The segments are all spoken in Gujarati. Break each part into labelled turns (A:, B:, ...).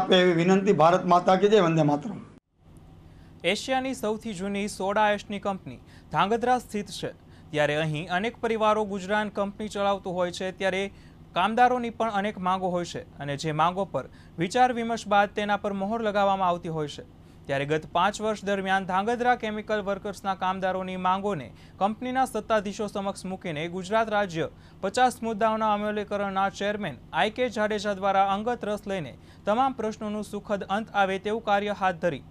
A: આપે એવી વિનંતી ભારત માતા કે જય વંદે માતરમ
B: એશિયાની સૌથી જૂની સોડા એશની કંપની ધાંગધ્રા સ્થિત છે ત્યારે અહીં અનેક પરિવારો ગુજરાન કંપની ચલાવતું હોય છે ત્યારે કામદારોની પણ અનેક માંગો હોય છે અને જે માંગો પર વિચાર વિમર્શ બાદ તેના પર મહોર લગાવવામાં આવતી હોય છે ત્યારે ગત પાંચ વર્ષ દરમિયાન ધાંગધ્રા કેમિકલ વર્કર્સના કામદારોની માંગોને કંપનીના સત્તાધીશો સમક્ષ મૂકીને ગુજરાત રાજ્ય પચાસ મુદ્દાઓના અમલીકરણના ચેરમેન આઈકે જાડેજા દ્વારા અંગત રસ લઈને તમામ પ્રશ્નોનું સુખદ અંત આવે તેવું કાર્ય હાથ ધરી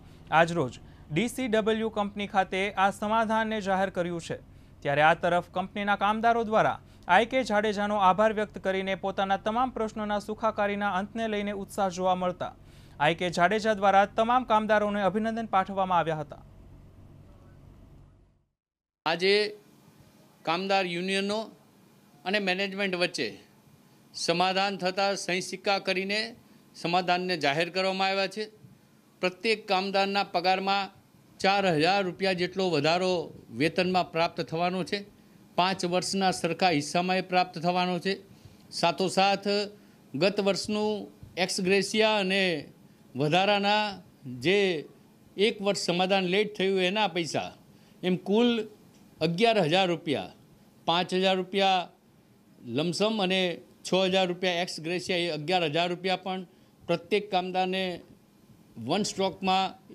B: આજરોજ ડીસીડબલ્યુ કંપની ખાતે આ સમાધાનને જાહેર કર્યું છે ત્યારે આ તરફ કંપનીના કામદારો દ્વારા આઈ કે જાડેજાનો આભાર વ્યક્ત કરીને પોતાના તમામ પ્રશ્નોના સુખાકારીના અંતને લઈને ઉત્સાહ જોવા મળતા આઈકે કે જાડેજા દ્વારા તમામ કામદારોને અભિનંદન પાઠવવામાં આવ્યા હતા
A: આજે કામદાર યુનિયનો અને મેનેજમેન્ટ વચ્ચે સમાધાન થતાં સહી સિક્કા કરીને સમાધાનને જાહેર કરવામાં આવ્યા છે પ્રત્યેક કામદારના પગારમાં ચાર હજાર રૂપિયા જેટલો વધારો વેતનમાં પ્રાપ્ત થવાનો છે પાંચ વર્ષના સરખા હિસ્સામાં પ્રાપ્ત થવાનો છે સાથોસાથ ગત વર્ષનું એક્સગ્રેસિયા અને વધારાના જે એક વર્ષ સમાધાન લેટ થયું એના પૈસા એમ કુલ અગિયાર હજાર રૂપિયા પાંચ હજાર રૂપિયા લમસમ અને છ હજાર રૂપિયા એક્સ ગ્રેસિયા એ અગિયાર હજાર રૂપિયા પણ પ્રત્યેક કામદારને વન સ્ટ્રોકમાં એ